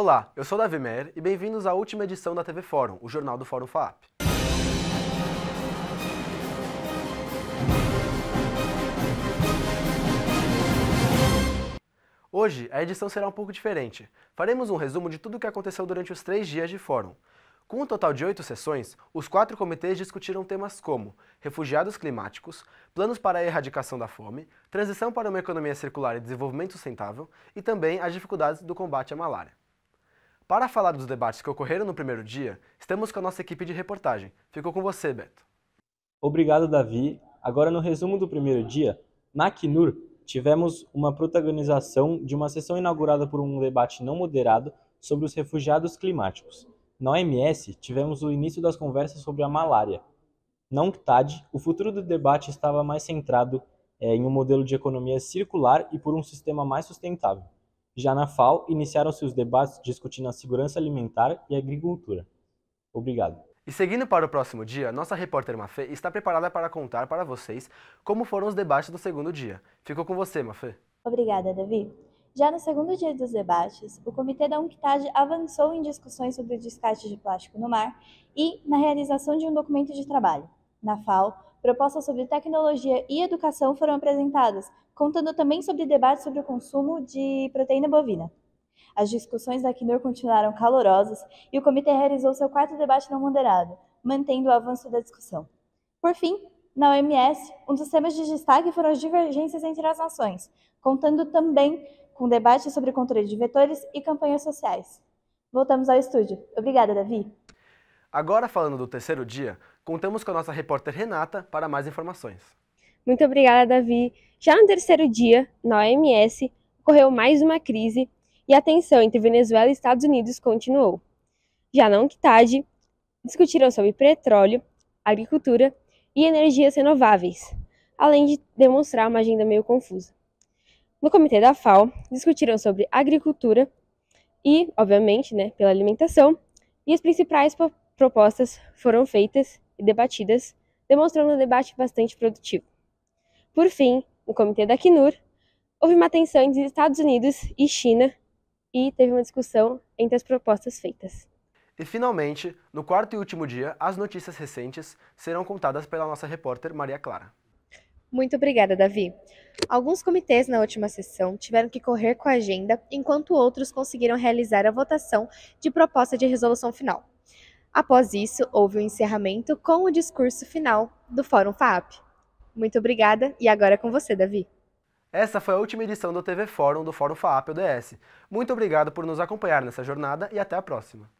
Olá, eu sou Davi Mer e bem-vindos à última edição da TV Fórum, o jornal do Fórum FAP. Hoje, a edição será um pouco diferente. Faremos um resumo de tudo o que aconteceu durante os três dias de fórum. Com um total de oito sessões, os quatro comitês discutiram temas como refugiados climáticos, planos para a erradicação da fome, transição para uma economia circular e desenvolvimento sustentável e também as dificuldades do combate à malária. Para falar dos debates que ocorreram no primeiro dia, estamos com a nossa equipe de reportagem. Ficou com você, Beto. Obrigado, Davi. Agora, no resumo do primeiro dia, na Acnur, tivemos uma protagonização de uma sessão inaugurada por um debate não moderado sobre os refugiados climáticos. Na OMS, tivemos o início das conversas sobre a malária. Na UNCTAD, o futuro do debate estava mais centrado é, em um modelo de economia circular e por um sistema mais sustentável. Já na FAO, iniciaram-se os debates discutindo a segurança alimentar e agricultura. Obrigado. E seguindo para o próximo dia, nossa repórter Mafê está preparada para contar para vocês como foram os debates do segundo dia. Ficou com você, Mafê. Obrigada, Davi. Já no segundo dia dos debates, o Comitê da UNCTAD avançou em discussões sobre o descarte de plástico no mar e na realização de um documento de trabalho. Na FAO, propostas sobre tecnologia e educação foram apresentadas, contando também sobre debates sobre o consumo de proteína bovina. As discussões da Acnur continuaram calorosas e o comitê realizou seu quarto debate não moderado, mantendo o avanço da discussão. Por fim, na OMS, um dos temas de destaque foram as divergências entre as nações, contando também com debates sobre controle de vetores e campanhas sociais. Voltamos ao estúdio. Obrigada, Davi. Agora, falando do terceiro dia, Contamos com a nossa repórter Renata para mais informações. Muito obrigada, Davi. Já no terceiro dia, na OMS, ocorreu mais uma crise e a tensão entre Venezuela e Estados Unidos continuou. Já na UNCTAD, discutiram sobre petróleo, agricultura e energias renováveis, além de demonstrar uma agenda meio confusa. No comitê da FAO, discutiram sobre agricultura e, obviamente, né, pela alimentação, e as principais propostas foram feitas e debatidas, demonstrando um debate bastante produtivo. Por fim, no comitê da Acnur, houve uma tensão entre Estados Unidos e China e teve uma discussão entre as propostas feitas. E finalmente, no quarto e último dia, as notícias recentes serão contadas pela nossa repórter Maria Clara. Muito obrigada, Davi. Alguns comitês na última sessão tiveram que correr com a agenda, enquanto outros conseguiram realizar a votação de proposta de resolução final. Após isso, houve o um encerramento com o discurso final do Fórum FAAP. Muito obrigada e agora é com você, Davi. Essa foi a última edição do TV Fórum do Fórum FAAP ODS. Muito obrigado por nos acompanhar nessa jornada e até a próxima.